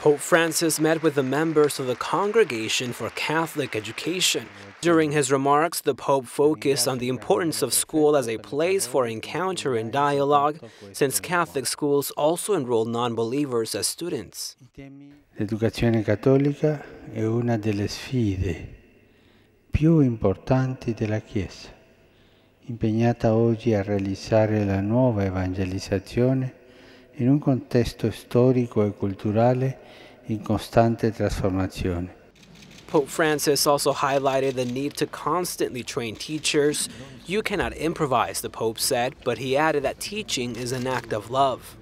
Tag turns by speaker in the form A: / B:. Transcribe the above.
A: Pope Francis met with the members of the Congregation for Catholic Education. During his remarks, the Pope focused on the importance of school as a place for encounter and dialogue, since Catholic schools also enroll non-believers as students.
B: L'educazione cattolica è una delle sfide più importanti della Chiesa, impegnata oggi a realizzare la nuova evangelizzazione in un contesto storico e culturale in costante trasformazione.
A: Pope Francis also highlighted the need to constantly train teachers. You cannot improvise, the Pope said, but he added that teaching is an act of love.